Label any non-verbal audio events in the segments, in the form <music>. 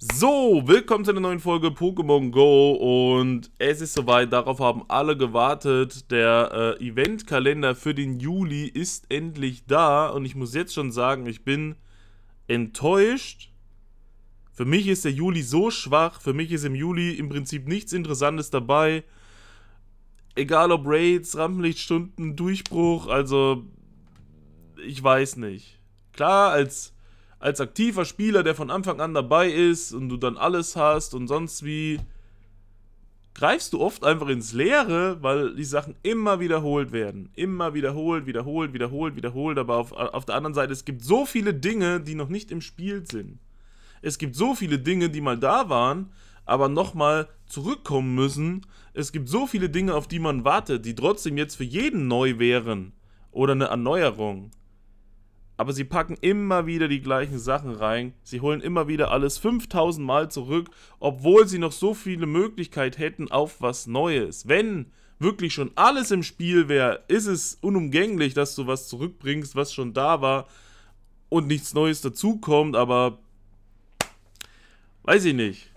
So, willkommen zu einer neuen Folge Pokémon Go und es ist soweit, darauf haben alle gewartet. Der äh, Eventkalender für den Juli ist endlich da und ich muss jetzt schon sagen, ich bin enttäuscht. Für mich ist der Juli so schwach, für mich ist im Juli im Prinzip nichts Interessantes dabei. Egal ob Raids, Rampenlichtstunden, Durchbruch, also ich weiß nicht. Klar, als als aktiver Spieler, der von Anfang an dabei ist und du dann alles hast und sonst wie, greifst du oft einfach ins Leere, weil die Sachen immer wiederholt werden. Immer wiederholt, wiederholt, wiederholt, wiederholt. Aber auf, auf der anderen Seite, es gibt so viele Dinge, die noch nicht im Spiel sind. Es gibt so viele Dinge, die mal da waren, aber nochmal zurückkommen müssen. Es gibt so viele Dinge, auf die man wartet, die trotzdem jetzt für jeden neu wären. Oder eine Erneuerung aber sie packen immer wieder die gleichen Sachen rein. Sie holen immer wieder alles 5000 Mal zurück, obwohl sie noch so viele Möglichkeiten hätten auf was Neues. Wenn wirklich schon alles im Spiel wäre, ist es unumgänglich, dass du was zurückbringst, was schon da war und nichts Neues dazukommt, aber weiß ich nicht.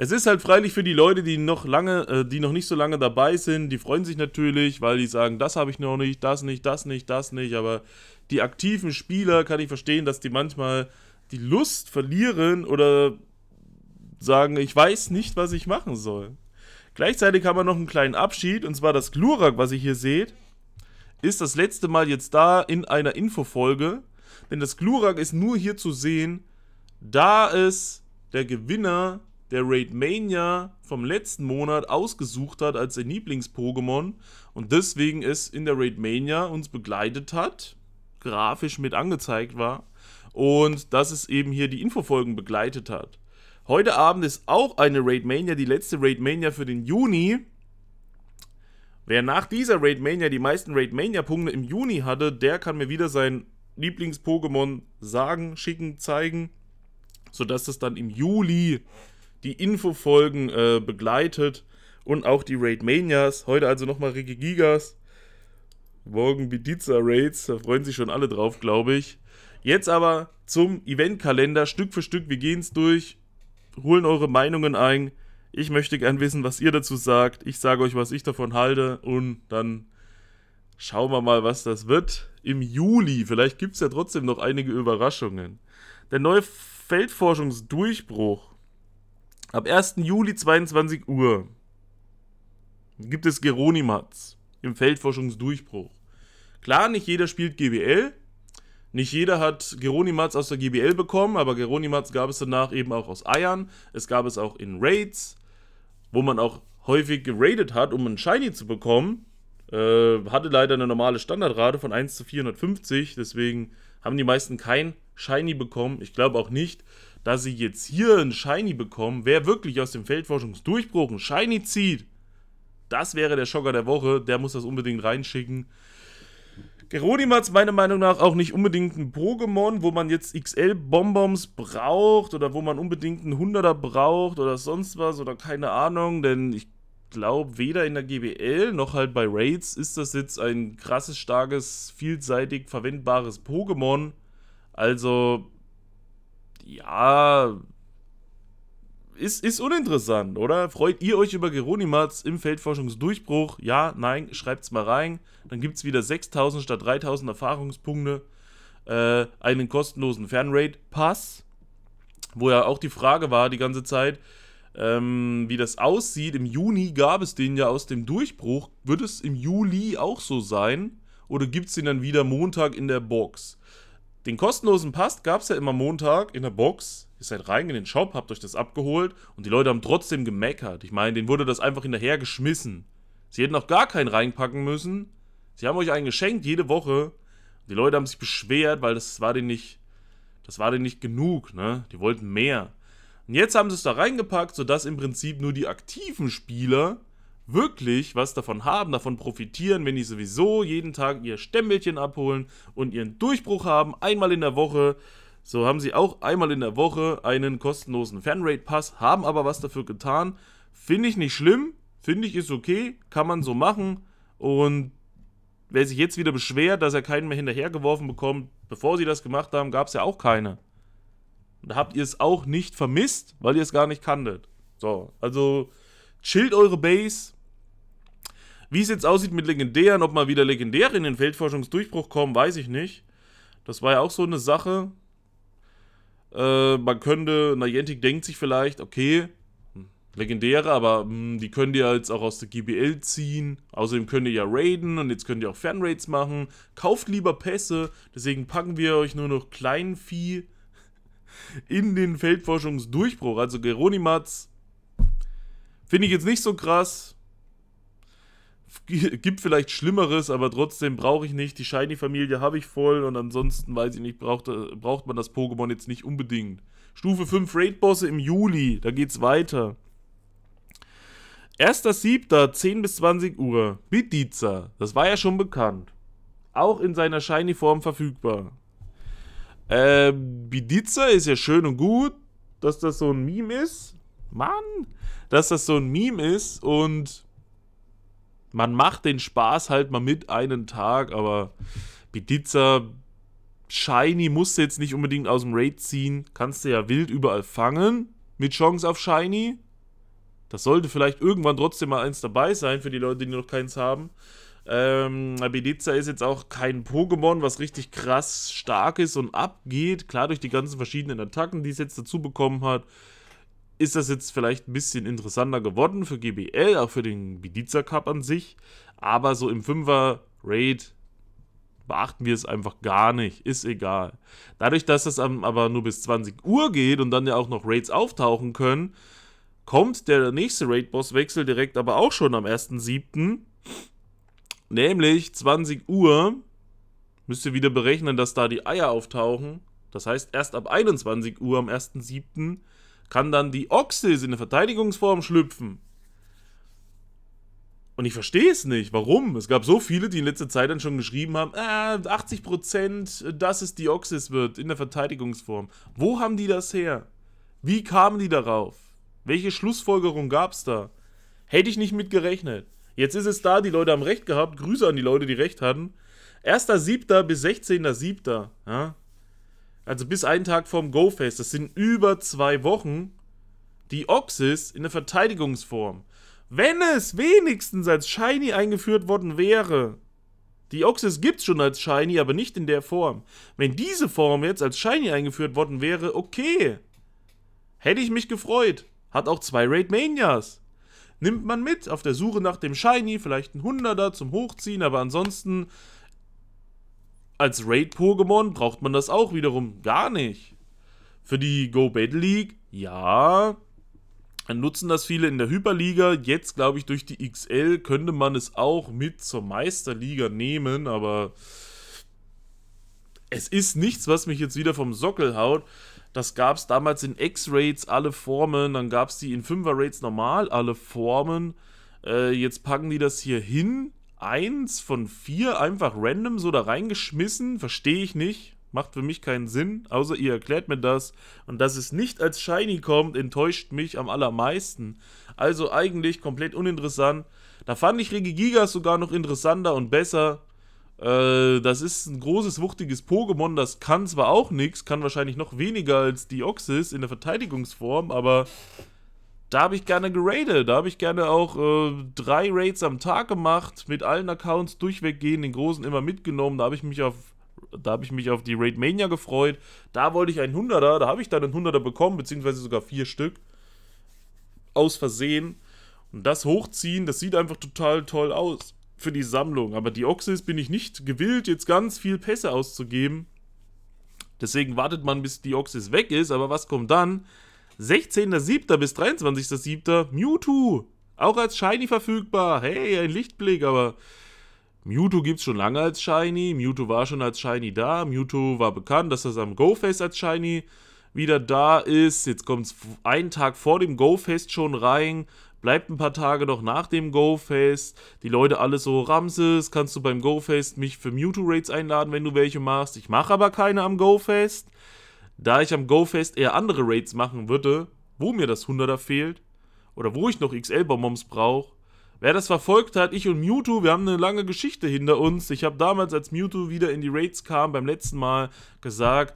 Es ist halt freilich für die Leute, die noch lange, äh, die noch nicht so lange dabei sind, die freuen sich natürlich, weil die sagen, das habe ich noch nicht, das nicht, das nicht, das nicht. Aber die aktiven Spieler kann ich verstehen, dass die manchmal die Lust verlieren oder sagen, ich weiß nicht, was ich machen soll. Gleichzeitig haben wir noch einen kleinen Abschied, und zwar das Glurak, was ihr hier seht, ist das letzte Mal jetzt da in einer Infofolge. Denn das Glurak ist nur hier zu sehen, da es der Gewinner der Raid Mania vom letzten Monat ausgesucht hat als sein Lieblings-Pokémon und deswegen es in der Raid Mania uns begleitet hat, grafisch mit angezeigt war und dass es eben hier die Infofolgen begleitet hat. Heute Abend ist auch eine Raid Mania, die letzte Raid Mania für den Juni. Wer nach dieser Raid Mania die meisten Raid mania punkte im Juni hatte, der kann mir wieder sein Lieblings-Pokémon sagen, schicken, zeigen, sodass das dann im Juli die Infofolgen äh, begleitet und auch die Raid Manias. Heute also nochmal Rigi Gigas. Morgen Bidiza Raids, da freuen sich schon alle drauf, glaube ich. Jetzt aber zum Eventkalender, Stück für Stück. Wir gehen es durch, holen eure Meinungen ein. Ich möchte gern wissen, was ihr dazu sagt. Ich sage euch, was ich davon halte. Und dann schauen wir mal, was das wird. Im Juli, vielleicht gibt es ja trotzdem noch einige Überraschungen. Der neue Feldforschungsdurchbruch Ab 1. Juli 22 Uhr gibt es Geronimats im Feldforschungsdurchbruch. Klar, nicht jeder spielt GBL. Nicht jeder hat Geronimats aus der GBL bekommen, aber Geronimats gab es danach eben auch aus Eiern. Es gab es auch in Raids, wo man auch häufig geradet hat, um einen Shiny zu bekommen. Äh, hatte leider eine normale Standardrate von 1 zu 450, deswegen haben die meisten kein Shiny bekommen. Ich glaube auch nicht, dass sie jetzt hier einen Shiny bekommen, wer wirklich aus dem Feldforschungsdurchbruch einen Shiny zieht, das wäre der Schocker der Woche, der muss das unbedingt reinschicken. Geronimatz meiner Meinung nach auch nicht unbedingt ein Pokémon, wo man jetzt XL-Bonbons braucht oder wo man unbedingt einen 100er braucht oder sonst was oder keine Ahnung, denn ich glaube, weder in der GBL noch halt bei Raids ist das jetzt ein krasses, starkes, vielseitig verwendbares Pokémon. Also ja, ist, ist uninteressant, oder? Freut ihr euch über Geronimats im Feldforschungsdurchbruch? Ja, nein, schreibt's mal rein. Dann gibt's wieder 6000 statt 3000 Erfahrungspunkte. Äh, einen kostenlosen Fernrate-Pass, wo ja auch die Frage war die ganze Zeit, ähm, wie das aussieht. Im Juni gab es den ja aus dem Durchbruch. Wird es im Juli auch so sein? Oder gibt's den dann wieder Montag in der Box? Den kostenlosen Pass gab es ja immer Montag in der Box. Ihr seid rein in den Shop, habt euch das abgeholt und die Leute haben trotzdem gemeckert. Ich meine, denen wurde das einfach hinterher geschmissen. Sie hätten auch gar keinen reinpacken müssen. Sie haben euch einen geschenkt jede Woche. Die Leute haben sich beschwert, weil das war denen nicht, das war denen nicht genug, ne? Die wollten mehr. Und jetzt haben sie es da reingepackt, sodass im Prinzip nur die aktiven Spieler wirklich was davon haben, davon profitieren, wenn die sowieso jeden Tag ihr Stempelchen abholen und ihren Durchbruch haben, einmal in der Woche. So haben sie auch einmal in der Woche einen kostenlosen Fanrate-Pass, haben aber was dafür getan. Finde ich nicht schlimm, finde ich ist okay, kann man so machen. Und wer sich jetzt wieder beschwert, dass er keinen mehr hinterhergeworfen bekommt, bevor sie das gemacht haben, gab es ja auch keine. Da habt ihr es auch nicht vermisst, weil ihr es gar nicht kanntet. So, also chillt eure Base, wie es jetzt aussieht mit Legendären, ob mal wieder Legendäre in den Feldforschungsdurchbruch kommen, weiß ich nicht. Das war ja auch so eine Sache. Äh, man könnte, Niantic denkt sich vielleicht, okay, hm, Legendäre, aber mh, hm, die können die jetzt auch aus der GBL ziehen. Außerdem könnt ihr ja raiden und jetzt könnt ihr auch Fanraids machen. Kauft lieber Pässe, deswegen packen wir euch nur noch Kleinvieh in den Feldforschungsdurchbruch. Also Geronimats finde ich jetzt nicht so krass gibt vielleicht Schlimmeres, aber trotzdem brauche ich nicht. Die Shiny-Familie habe ich voll und ansonsten weiß ich nicht, braucht, braucht man das Pokémon jetzt nicht unbedingt. Stufe 5 Raid-Bosse im Juli, da geht's weiter. 1.7. 10 bis 20 Uhr, Bidiza, das war ja schon bekannt. Auch in seiner Shiny-Form verfügbar. Ähm, Bidiza ist ja schön und gut, dass das so ein Meme ist. Mann, dass das so ein Meme ist und man macht den Spaß halt mal mit einen Tag, aber Bidiza Shiny musst du jetzt nicht unbedingt aus dem Raid ziehen. Kannst du ja wild überall fangen. Mit Chance auf Shiny. Das sollte vielleicht irgendwann trotzdem mal eins dabei sein für die Leute, die noch keins haben. Ähm, Bidiza ist jetzt auch kein Pokémon, was richtig krass stark ist und abgeht. Klar, durch die ganzen verschiedenen Attacken, die es jetzt dazu bekommen hat ist das jetzt vielleicht ein bisschen interessanter geworden für GBL, auch für den Bidiza Cup an sich. Aber so im Fünfer Raid beachten wir es einfach gar nicht. Ist egal. Dadurch, dass das aber nur bis 20 Uhr geht und dann ja auch noch Raids auftauchen können, kommt der nächste Raid-Boss-Wechsel direkt aber auch schon am 1.7. Nämlich 20 Uhr müsst ihr wieder berechnen, dass da die Eier auftauchen. Das heißt, erst ab 21 Uhr am 1.7 kann dann die Oxys in eine Verteidigungsform schlüpfen. Und ich verstehe es nicht, warum. Es gab so viele, die in letzter Zeit dann schon geschrieben haben, äh, 80%, dass es Dioxys wird in der Verteidigungsform. Wo haben die das her? Wie kamen die darauf? Welche Schlussfolgerung gab es da? Hätte ich nicht mitgerechnet. Jetzt ist es da, die Leute haben recht gehabt. Grüße an die Leute, die recht hatten. 1.7. bis 16.7. Ja? also bis einen Tag vorm Go-Face, das sind über zwei Wochen, die Oxys in der Verteidigungsform. Wenn es wenigstens als Shiny eingeführt worden wäre, die Oxys gibt es schon als Shiny, aber nicht in der Form. Wenn diese Form jetzt als Shiny eingeführt worden wäre, okay. Hätte ich mich gefreut. Hat auch zwei Raid Manias. Nimmt man mit, auf der Suche nach dem Shiny, vielleicht ein Hunderter zum Hochziehen, aber ansonsten als Raid-Pokémon braucht man das auch wiederum gar nicht. Für die Go Battle League, ja, Dann nutzen das viele in der Hyperliga. Jetzt, glaube ich, durch die XL könnte man es auch mit zur Meisterliga nehmen, aber es ist nichts, was mich jetzt wieder vom Sockel haut. Das gab es damals in x raids alle Formen, dann gab es die in 5 er raids normal alle Formen. Äh, jetzt packen die das hier hin eins von vier einfach random so da reingeschmissen. Verstehe ich nicht. Macht für mich keinen Sinn, außer ihr erklärt mir das. Und dass es nicht als Shiny kommt, enttäuscht mich am allermeisten. Also eigentlich komplett uninteressant. Da fand ich Regigigas sogar noch interessanter und besser. Äh, das ist ein großes, wuchtiges Pokémon, das kann zwar auch nichts, kann wahrscheinlich noch weniger als Deoxys in der Verteidigungsform, aber da habe ich gerne geradet. Da habe ich gerne auch äh, drei Raids am Tag gemacht, mit allen Accounts durchweg gehen, den großen immer mitgenommen. Da habe ich mich auf da habe ich mich auf die Raid Mania gefreut. Da wollte ich einen 100er, da habe ich dann einen 100er bekommen, beziehungsweise sogar vier Stück. Aus Versehen. Und das hochziehen, das sieht einfach total toll aus für die Sammlung. Aber die Oxys bin ich nicht gewillt, jetzt ganz viel Pässe auszugeben. Deswegen wartet man, bis die Oxys weg ist. Aber was kommt dann? 16.07. bis 23.07. Mewtwo. Auch als Shiny verfügbar. Hey, ein Lichtblick, aber Mewtwo gibt es schon lange als Shiny. Mewtwo war schon als Shiny da. Mewtwo war bekannt, dass das am Go-Fest als Shiny wieder da ist. Jetzt kommt es einen Tag vor dem Go-Fest schon rein. Bleibt ein paar Tage noch nach dem Go-Fest. Die Leute alle so, Ramses, kannst du beim Go-Fest mich für mewtwo raids einladen, wenn du welche machst? Ich mache aber keine am Go-Fest. Da ich am GoFest eher andere Raids machen würde, wo mir das 100er fehlt oder wo ich noch XL-Bonbons brauche, Wer das verfolgt hat, ich und Mewtwo, wir haben eine lange Geschichte hinter uns. Ich habe damals, als Mewtwo wieder in die Raids kam, beim letzten Mal gesagt,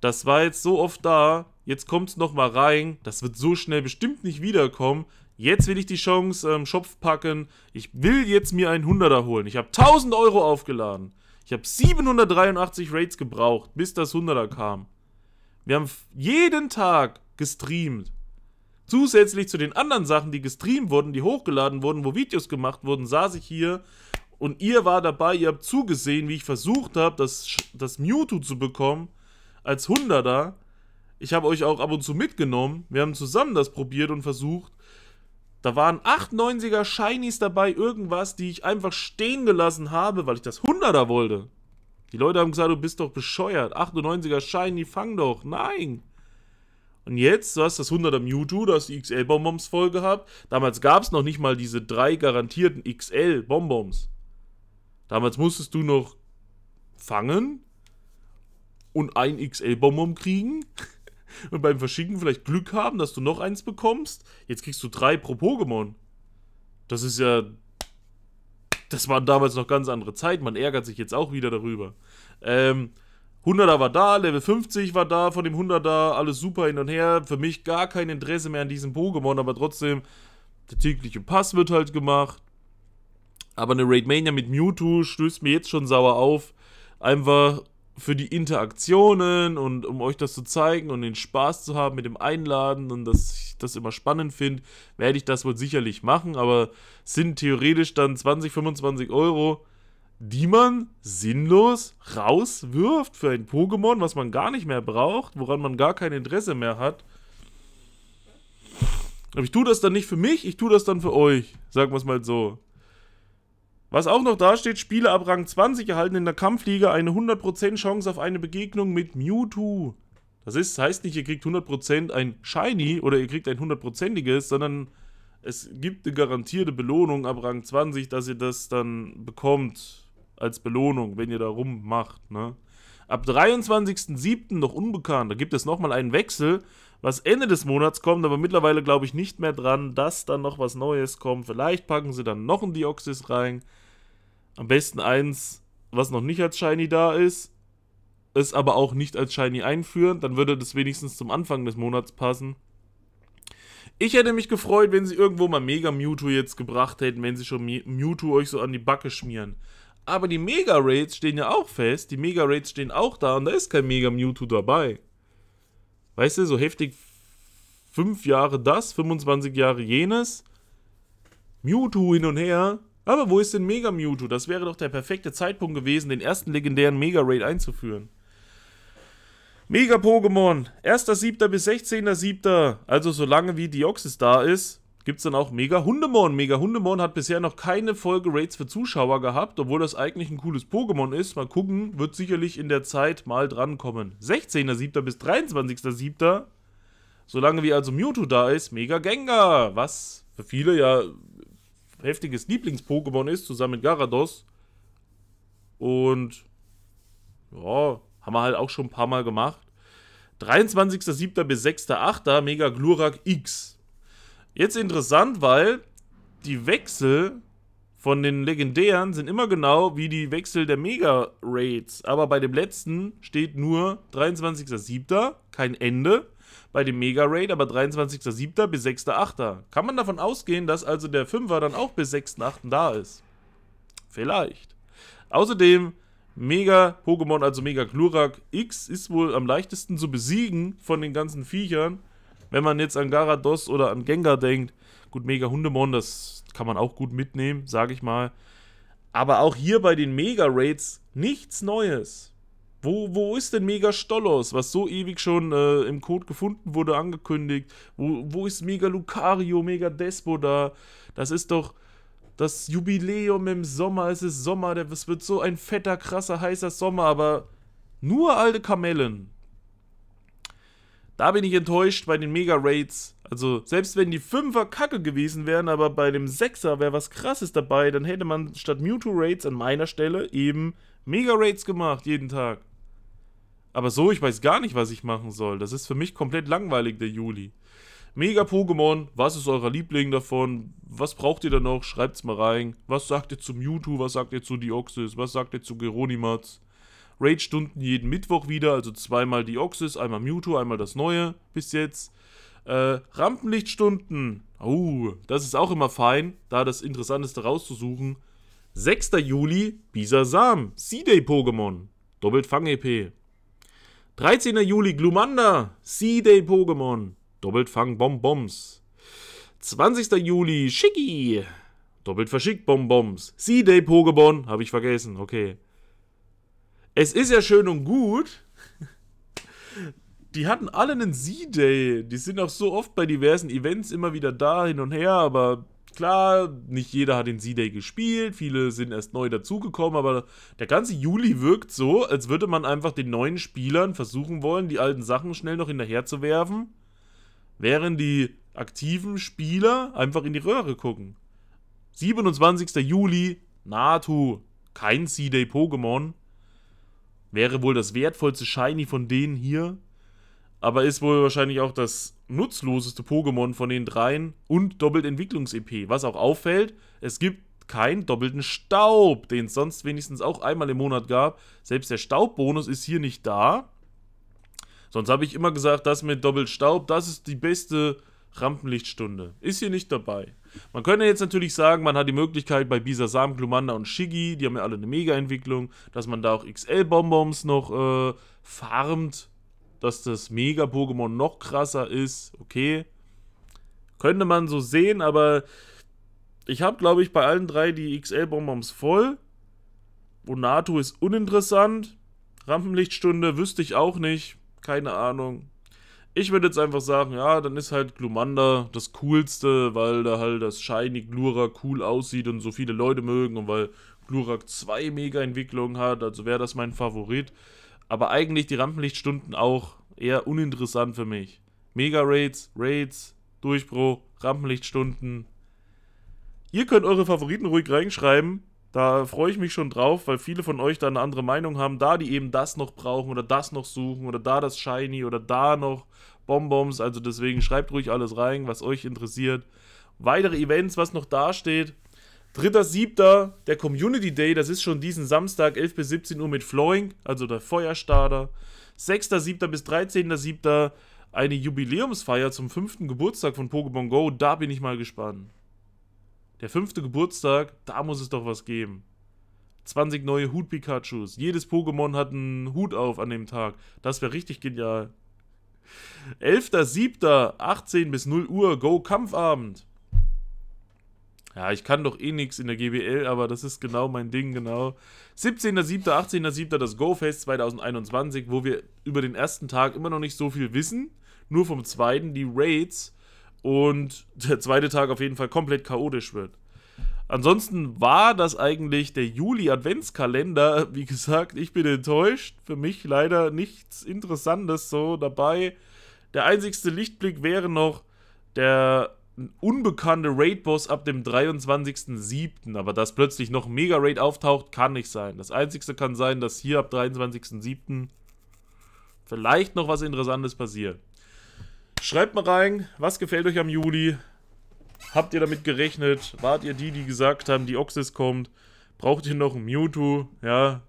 das war jetzt so oft da, jetzt kommt es nochmal rein, das wird so schnell bestimmt nicht wiederkommen. Jetzt will ich die Chance ähm, Schopf packen, ich will jetzt mir einen 100er holen. Ich habe 1000 Euro aufgeladen, ich habe 783 Raids gebraucht, bis das 100er kam. Wir haben jeden Tag gestreamt. Zusätzlich zu den anderen Sachen, die gestreamt wurden, die hochgeladen wurden, wo Videos gemacht wurden, saß ich hier und ihr war dabei, ihr habt zugesehen, wie ich versucht habe, das, das Mewtwo zu bekommen als Hunderter. Ich habe euch auch ab und zu mitgenommen. Wir haben zusammen das probiert und versucht. Da waren 98er Shinies dabei, irgendwas, die ich einfach stehen gelassen habe, weil ich das Hunderter wollte. Die Leute haben gesagt, du bist doch bescheuert. 98er Shiny, fang doch. Nein. Und jetzt, du hast das 100er Mewtwo, du hast die XL-Bonbons voll gehabt. Damals gab es noch nicht mal diese drei garantierten XL-Bonbons. Damals musstest du noch fangen und ein XL-Bonbon kriegen. <laughs> Und beim Verschicken vielleicht Glück haben, dass du noch eins bekommst. Jetzt kriegst du drei pro Pokémon. Das ist ja das waren damals noch ganz andere Zeiten. Man ärgert sich jetzt auch wieder darüber. Ähm, 100er war da, Level 50 war da, von dem 100er alles super hin und her. Für mich gar kein Interesse mehr an diesem Pokémon, aber trotzdem, der tägliche Pass wird halt gemacht. Aber eine Raidmania mit Mewtwo stößt mir jetzt schon sauer auf. Einfach für die Interaktionen und um euch das zu zeigen und den Spaß zu haben mit dem Einladen und das das immer spannend finde, werde ich das wohl sicherlich machen, aber sind theoretisch dann 20, 25 Euro, die man sinnlos rauswirft für ein Pokémon, was man gar nicht mehr braucht, woran man gar kein Interesse mehr hat. Aber ich tue das dann nicht für mich, ich tue das dann für euch. Sagen wir es mal so. Was auch noch da steht, Spieler ab Rang 20 erhalten in der Kampfliga eine 100% Chance auf eine Begegnung mit Mewtwo. Das ist, heißt nicht, ihr kriegt 100% ein Shiny oder ihr kriegt ein 100%iges, sondern es gibt eine garantierte Belohnung ab Rang 20, dass ihr das dann bekommt als Belohnung, wenn ihr da rummacht. Ne? Ab 23.07. noch unbekannt, da gibt es nochmal einen Wechsel, was Ende des Monats kommt, aber mittlerweile glaube ich nicht mehr dran, dass dann noch was Neues kommt. Vielleicht packen sie dann noch ein Deoxys rein. Am besten eins, was noch nicht als Shiny da ist es aber auch nicht als Shiny einführen. Dann würde das wenigstens zum Anfang des Monats passen. Ich hätte mich gefreut, wenn sie irgendwo mal Mega Mewtwo jetzt gebracht hätten, wenn sie schon Mewtwo euch so an die Backe schmieren. Aber die Mega Raids stehen ja auch fest. Die Mega Raids stehen auch da und da ist kein Mega Mewtwo dabei. Weißt du, so heftig 5 Jahre das, 25 Jahre jenes. Mewtwo hin und her. Aber wo ist denn Mega Mewtwo? Das wäre doch der perfekte Zeitpunkt gewesen, den ersten legendären Mega Raid einzuführen. Mega-Pokémon, 1.7. bis 16.7. Also solange wie Deoxys da ist, gibt es dann auch Mega-Hundemon. Mega-Hundemon hat bisher noch keine Folge-Rates für Zuschauer gehabt, obwohl das eigentlich ein cooles Pokémon ist. Mal gucken, wird sicherlich in der Zeit mal drankommen. 16.7. bis 23.7. Solange wie also Mewtwo da ist, Mega Gengar, was für viele ja heftiges Lieblings-Pokémon ist, zusammen mit Garados. Und ja, haben wir halt auch schon ein paar Mal gemacht. 23.07. bis 6.08. Mega Glurak X. Jetzt interessant, weil die Wechsel von den Legendären sind immer genau wie die Wechsel der Mega-Raids. Aber bei dem letzten steht nur 23.07. kein Ende. Bei dem Mega-Raid aber 23.07. bis 6.08. Kann man davon ausgehen, dass also der 5er dann auch bis 6.08. da ist? Vielleicht. Außerdem Mega Pokémon, also Mega Glurak X, ist wohl am leichtesten zu besiegen von den ganzen Viechern. Wenn man jetzt an Garados oder an Gengar denkt. Gut, Mega Hundemon, das kann man auch gut mitnehmen, sage ich mal. Aber auch hier bei den Mega Raids nichts Neues. Wo, wo ist denn Mega Stolos, was so ewig schon äh, im Code gefunden wurde, angekündigt? Wo, wo ist Mega Lucario, Mega Despo da? Das ist doch das Jubiläum im Sommer, es ist Sommer, es wird so ein fetter, krasser, heißer Sommer, aber nur alte Kamellen. Da bin ich enttäuscht bei den Mega-Raids. Also, selbst wenn die 5er kacke gewesen wären, aber bei dem 6er wäre was krasses dabei, dann hätte man statt Mewtwo-Raids an meiner Stelle eben Mega-Raids gemacht, jeden Tag. Aber so, ich weiß gar nicht, was ich machen soll. Das ist für mich komplett langweilig, der Juli. Mega Pokémon, was ist eurer Liebling davon? Was braucht ihr da noch? Schreibt's mal rein. Was sagt ihr zu Mewtwo? Was sagt ihr zu Deoxys? Was sagt ihr zu Geronimats? Raid-Stunden jeden Mittwoch wieder, also zweimal Deoxys, einmal Mewtwo, einmal das Neue bis jetzt. Äh, Rampenlichtstunden. Oh, das ist auch immer fein, da das Interessanteste rauszusuchen. 6. Juli, Bisasam, C-Day-Pokémon, doppelt Fang-EP. 13. Juli, Glumanda, C-Day-Pokémon. Doppeltfang Bonbons. 20. Juli, Schicki. Doppelt verschickt Bonbons. Sea day Pokémon, habe ich vergessen, okay. Es ist ja schön und gut. Die hatten alle einen Sea day Die sind auch so oft bei diversen Events immer wieder da, hin und her, aber klar, nicht jeder hat den C-Day gespielt, viele sind erst neu dazugekommen, aber der ganze Juli wirkt so, als würde man einfach den neuen Spielern versuchen wollen, die alten Sachen schnell noch hinterherzuwerfen während die aktiven Spieler einfach in die Röhre gucken. 27. Juli, Natu, kein C-Day Pokémon. Wäre wohl das wertvollste Shiny von denen hier. Aber ist wohl wahrscheinlich auch das nutzloseste Pokémon von den dreien und doppelt Entwicklungs-EP. Was auch auffällt, es gibt keinen doppelten Staub, den es sonst wenigstens auch einmal im Monat gab. Selbst der Staubbonus ist hier nicht da. Sonst habe ich immer gesagt, das mit Doppelstaub, das ist die beste Rampenlichtstunde. Ist hier nicht dabei. Man könnte jetzt natürlich sagen, man hat die Möglichkeit bei Bisa Sam, Glumanda und Shiggy, die haben ja alle eine Mega-Entwicklung, dass man da auch XL-Bonbons noch äh, farmt, dass das Mega-Pokémon noch krasser ist. Okay. Könnte man so sehen, aber ich habe, glaube ich, bei allen drei die XL-Bonbons voll. Bonatu ist uninteressant. Rampenlichtstunde wüsste ich auch nicht keine Ahnung. Ich würde jetzt einfach sagen, ja, dann ist halt Glumanda das Coolste, weil da halt das Shiny Glurak cool aussieht und so viele Leute mögen und weil Glurak zwei Mega-Entwicklungen hat, also wäre das mein Favorit. Aber eigentlich die Rampenlichtstunden auch eher uninteressant für mich. Mega-Raids, Raids, Durchbruch, Rampenlichtstunden. Ihr könnt eure Favoriten ruhig reinschreiben. Da freue ich mich schon drauf, weil viele von euch da eine andere Meinung haben, da die eben das noch brauchen oder das noch suchen oder da das Shiny oder da noch Bonbons. Also deswegen schreibt ruhig alles rein, was euch interessiert. Weitere Events, was noch dasteht. 3.7. der Community Day, das ist schon diesen Samstag, 11 bis 17 Uhr mit Flowing, also der Feuerstarter. 6.7. bis 13.7. eine Jubiläumsfeier zum 5. Geburtstag von Pokémon Go, da bin ich mal gespannt. Der fünfte Geburtstag, da muss es doch was geben. 20 neue Hut-Pikachus. Jedes Pokémon hat einen Hut auf an dem Tag. Das wäre richtig genial. 11.07. 18 bis 0 Uhr, Go Kampfabend. Ja, ich kann doch eh nichts in der GBL, aber das ist genau mein Ding, genau. 17.07., 18.07. das Go-Fest 2021, wo wir über den ersten Tag immer noch nicht so viel wissen. Nur vom zweiten, die Raids und der zweite Tag auf jeden Fall komplett chaotisch wird. Ansonsten war das eigentlich der Juli-Adventskalender. <laughs> Wie gesagt, ich bin enttäuscht. Für mich leider nichts Interessantes so dabei. Der einzigste Lichtblick wäre noch der unbekannte Raid-Boss ab dem 23.07. Aber dass plötzlich noch Mega-Raid auftaucht, kann nicht sein. Das einzigste kann sein, dass hier ab 23.07. vielleicht noch was Interessantes passiert. Schreibt mal rein, was gefällt euch am Juli? Habt ihr damit gerechnet? Wart ihr die, die gesagt haben, die Oxys kommt? Braucht ihr noch ein Mewtwo? Ja.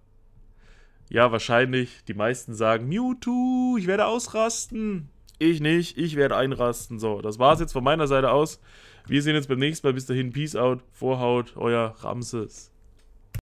Ja, wahrscheinlich. Die meisten sagen, Mewtwo, ich werde ausrasten. Ich nicht, ich werde einrasten. So, das war's jetzt von meiner Seite aus. Wir sehen uns beim nächsten Mal. Bis dahin, Peace out, Vorhaut, euer Ramses.